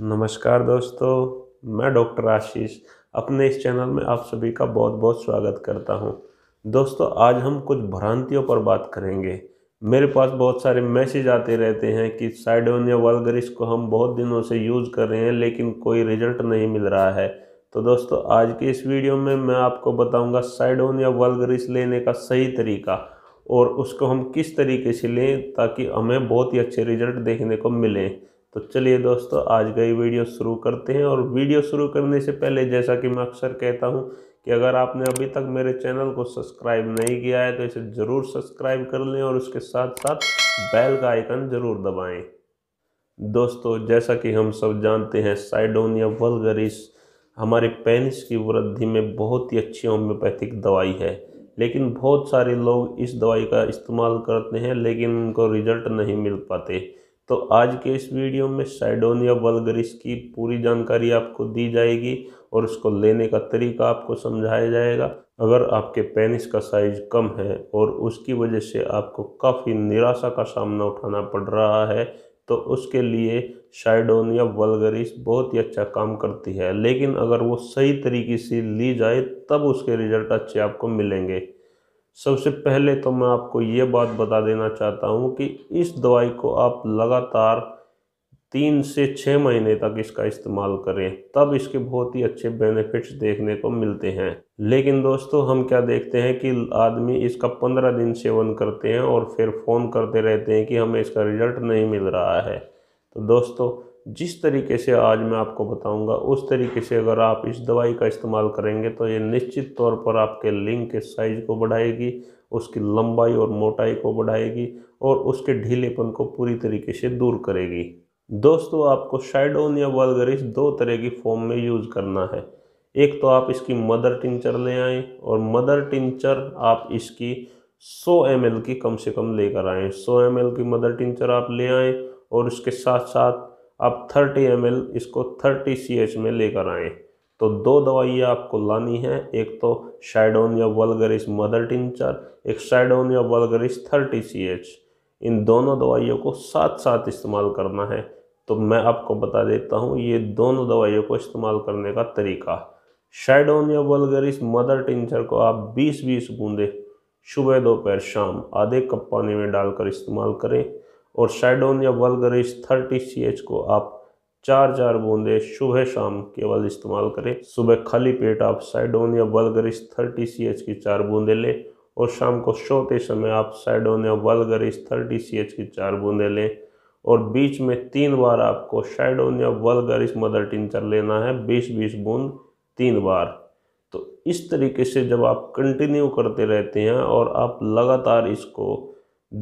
नमस्कार दोस्तों मैं डॉक्टर आशीष अपने इस चैनल में आप सभी का बहुत बहुत स्वागत करता हूं। दोस्तों आज हम कुछ भ्रांतियों पर बात करेंगे मेरे पास बहुत सारे मैसेज आते रहते हैं कि साइडोनिया वालगरिस को हम बहुत दिनों से यूज़ कर रहे हैं लेकिन कोई रिजल्ट नहीं मिल रहा है तो दोस्तों आज के इस वीडियो में मैं आपको बताऊंगा साइडोनिया वालगरिस लेने का सही तरीका और उसको हम किस तरीके से लें ताकि हमें बहुत ही अच्छे रिजल्ट देखने को मिलें तो चलिए दोस्तों आज का ये वीडियो शुरू करते हैं और वीडियो शुरू करने से पहले जैसा कि मैं अक्सर कहता हूँ कि अगर आपने अभी तक मेरे चैनल को सब्सक्राइब नहीं किया है तो इसे ज़रूर सब्सक्राइब कर लें और उसके साथ साथ बैल का आइकन ज़रूर दबाएँ दोस्तों जैसा कि हम सब जानते हैं साइडोनिया वलगरिस हमारे पेनिस की वृद्धि में बहुत ही अच्छी होम्योपैथिक दवाई है लेकिन बहुत सारे लोग इस दवाई का इस्तेमाल करते हैं लेकिन उनको रिजल्ट नहीं मिल पाते तो आज के इस वीडियो में साइडोनिया बलगरिस की पूरी जानकारी आपको दी जाएगी और उसको लेने का तरीका आपको समझाया जाएगा अगर आपके पेनिस का साइज कम है और उसकी वजह से आपको काफ़ी निराशा का सामना उठाना पड़ रहा है तो उसके लिए साइडोनिया बलगरिस बहुत ही अच्छा काम करती है लेकिन अगर वो सही तरीके से ली जाए तब उसके रिजल्ट अच्छे आपको मिलेंगे सबसे पहले तो मैं आपको ये बात बता देना चाहता हूँ कि इस दवाई को आप लगातार तीन से छः महीने तक इसका इस्तेमाल करें तब इसके बहुत ही अच्छे बेनिफिट्स देखने को मिलते हैं लेकिन दोस्तों हम क्या देखते हैं कि आदमी इसका पंद्रह दिन सेवन करते हैं और फिर फ़ोन करते रहते हैं कि हमें इसका रिजल्ट नहीं मिल रहा है तो दोस्तों जिस तरीके से आज मैं आपको बताऊंगा उस तरीके से अगर आप इस दवाई का इस्तेमाल करेंगे तो ये निश्चित तौर पर आपके लिंग के साइज़ को बढ़ाएगी उसकी लंबाई और मोटाई को बढ़ाएगी और उसके ढीलेपन को पूरी तरीके से दूर करेगी दोस्तों आपको शाइडोन या वालगरिश दो तरह की फॉर्म में यूज़ करना है एक तो आप इसकी मदर टिंचर ले आएँ और मदर टिंचर आप इसकी 100 एम की कम से कम लेकर आएँ 100 एम की मदर टिंचर आप ले आएँ और उसके साथ साथ आप 30 एम इसको 30 सी में लेकर आएँ तो दो दवाइयाँ आपको लानी है एक तो शाइडोन या वलगरिस मदर टिंचर एक शाइडोन या वलगरिस थर्टी सी एच इन दोनों दवाइयों को साथ साथ इस्तेमाल करना है तो मैं आपको बता देता हूँ ये दोनों दवाइयों को इस्तेमाल करने का तरीका शाइडोन या वलगरिस मदर टिंचर को आप 20-20 बूंदे सुबह दोपहर शाम आधे कप पानी में डालकर इस्तेमाल करें और शेडोन या वलगरिश थर्टी सी को आप चार चार बूंदे सुबह शाम केवल इस्तेमाल करें सुबह खाली पेट आप साइडोन या वलगरिश थर्टी सी की चार बूंदे लें और शाम को सोते समय आप साइडोन या वलगरिश थर्टी सी की चार बूंदे लें और बीच में तीन बार आपको साइडोन या इस मदर टिंचर लेना है बीस बीस बूंद तीन बार तो इस तरीके से जब आप कंटिन्यू करते रहते हैं और आप लगातार इसको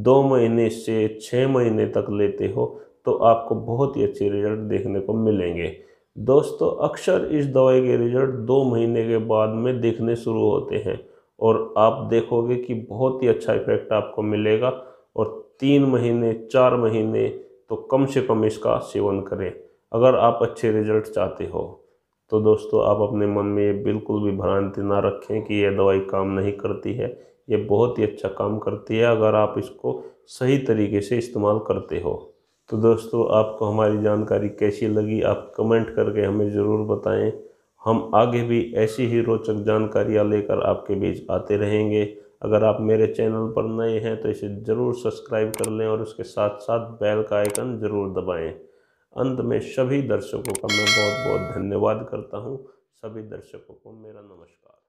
दो महीने से छः महीने तक लेते हो तो आपको बहुत ही अच्छे रिजल्ट देखने को मिलेंगे दोस्तों अक्सर इस दवाई के रिजल्ट दो महीने के बाद में देखने शुरू होते हैं और आप देखोगे कि बहुत ही अच्छा इफेक्ट आपको मिलेगा और तीन महीने चार महीने तो कम से कम इसका सेवन करें अगर आप अच्छे रिजल्ट चाहते हो तो दोस्तों आप अपने मन में ये बिल्कुल भी भ्रांति ना रखें कि यह दवाई काम नहीं करती है ये बहुत ही अच्छा काम करती है अगर आप इसको सही तरीके से इस्तेमाल करते हो तो दोस्तों आपको हमारी जानकारी कैसी लगी आप कमेंट करके हमें ज़रूर बताएं हम आगे भी ऐसी ही रोचक जानकारियाँ लेकर आपके बीच आते रहेंगे अगर आप मेरे चैनल पर नए हैं तो इसे ज़रूर सब्सक्राइब कर लें और उसके साथ साथ बैल का आइकन ज़रूर दबाएँ अंत में सभी दर्शकों का मैं बहुत बहुत धन्यवाद करता हूँ सभी दर्शकों को मेरा नमस्कार